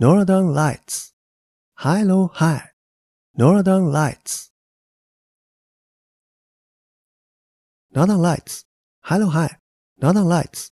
Northern Lights. High low high. Northern Lights. Northern Lights. High low high. Northern Lights.